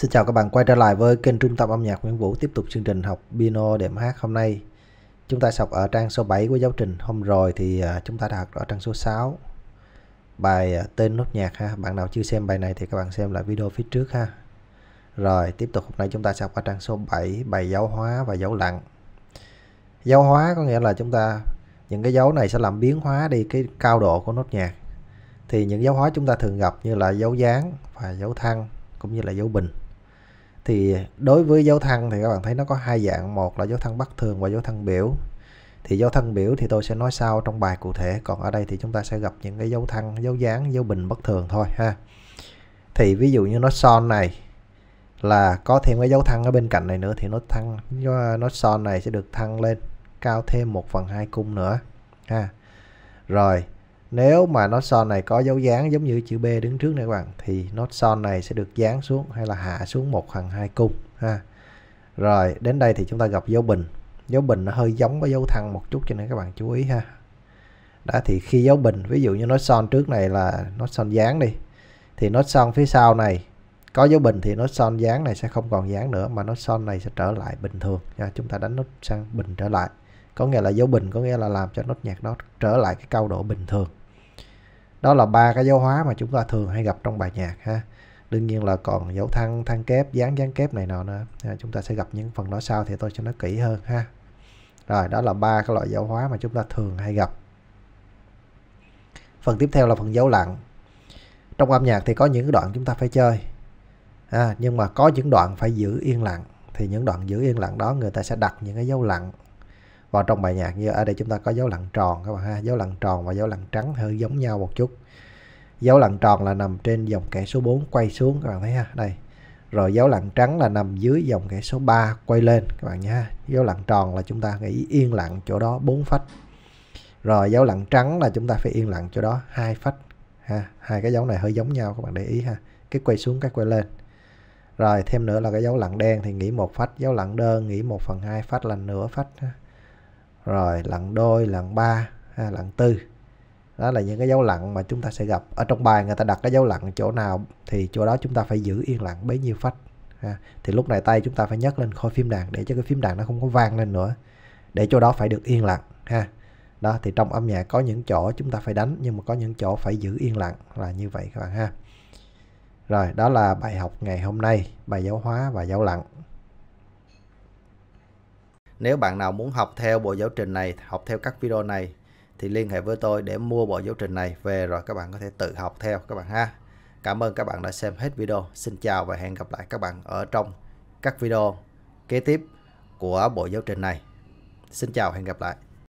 Xin chào các bạn quay trở lại với kênh Trung tâm âm nhạc Nguyễn Vũ tiếp tục chương trình học piano đệm hát hôm nay. Chúng ta học ở trang số 7 của giáo trình. Hôm rồi thì à, chúng ta đã học ở trang số 6. Bài à, tên nốt nhạc ha. Bạn nào chưa xem bài này thì các bạn xem lại video phía trước ha. Rồi, tiếp tục hôm nay chúng ta học ở trang số 7 bài dấu hóa và dấu lặng. Dấu hóa có nghĩa là chúng ta những cái dấu này sẽ làm biến hóa đi cái cao độ của nốt nhạc. Thì những dấu hóa chúng ta thường gặp như là dấu dáng và dấu thăng cũng như là dấu bình thì đối với dấu thăng thì các bạn thấy nó có hai dạng một là dấu thăng bất thường và dấu thăng biểu thì dấu thăng biểu thì tôi sẽ nói sau trong bài cụ thể còn ở đây thì chúng ta sẽ gặp những cái dấu thăng dấu dáng dấu bình bất thường thôi ha thì ví dụ như nó son này là có thêm cái dấu thăng ở bên cạnh này nữa thì nó thăng nó son này sẽ được thăng lên cao thêm 1 phần hai cung nữa ha rồi nếu mà nốt son này có dấu dáng giống như chữ B đứng trước này các bạn thì nốt son này sẽ được dán xuống hay là hạ xuống một phần hai cung ha rồi đến đây thì chúng ta gặp dấu bình dấu bình nó hơi giống với dấu thăng một chút cho nên các bạn chú ý ha đã thì khi dấu bình ví dụ như nốt son trước này là nốt son dán đi thì nốt son phía sau này có dấu bình thì nốt son dán này sẽ không còn dán nữa mà nốt son này sẽ trở lại bình thường nha chúng ta đánh nốt sang bình trở lại có nghĩa là dấu bình có nghĩa là làm cho nốt nhạc nó trở lại cái cao độ bình thường đó là ba cái dấu hóa mà chúng ta thường hay gặp trong bài nhạc ha đương nhiên là còn dấu thăng thăng kép dán dán kép này nọ nữa ha, à, chúng ta sẽ gặp những phần đó sau thì tôi cho nó kỹ hơn ha rồi đó là ba cái loại dấu hóa mà chúng ta thường hay gặp phần tiếp theo là phần dấu lặng trong âm nhạc thì có những đoạn chúng ta phải chơi à, nhưng mà có những đoạn phải giữ yên lặng thì những đoạn giữ yên lặng đó người ta sẽ đặt những cái dấu lặng và trong bài nhạc như ở đây chúng ta có dấu lặng tròn các bạn ha dấu lặng tròn và dấu lặng trắng hơi giống nhau một chút dấu lặng tròn là nằm trên dòng kẻ số 4 quay xuống các bạn thấy ha đây rồi dấu lặng trắng là nằm dưới dòng kẻ số 3 quay lên các bạn nha dấu lặng tròn là chúng ta nghĩ yên lặng chỗ đó 4 phách rồi dấu lặng trắng là chúng ta phải yên lặng chỗ đó hai phách ha hai cái dấu này hơi giống nhau các bạn để ý ha cái quay xuống cái quay lên rồi thêm nữa là cái dấu lặng đen thì nghỉ một phách dấu lặng đơn nghỉ một phần hai phách là nửa phách ha rồi lặn đôi lặn ba ha, lặn tư đó là những cái dấu lặn mà chúng ta sẽ gặp ở trong bài người ta đặt cái dấu lặn chỗ nào thì chỗ đó chúng ta phải giữ yên lặng bấy nhiêu phách ha. thì lúc này tay chúng ta phải nhấc lên khôi phím đàn để cho cái phím đàn nó không có vang lên nữa để chỗ đó phải được yên lặng ha đó thì trong âm nhạc có những chỗ chúng ta phải đánh nhưng mà có những chỗ phải giữ yên lặng là như vậy các bạn ha rồi đó là bài học ngày hôm nay bài giáo hóa và giáo lặng nếu bạn nào muốn học theo bộ giáo trình này, học theo các video này thì liên hệ với tôi để mua bộ giáo trình này về rồi các bạn có thể tự học theo các bạn ha. Cảm ơn các bạn đã xem hết video. Xin chào và hẹn gặp lại các bạn ở trong các video kế tiếp của bộ giáo trình này. Xin chào hẹn gặp lại.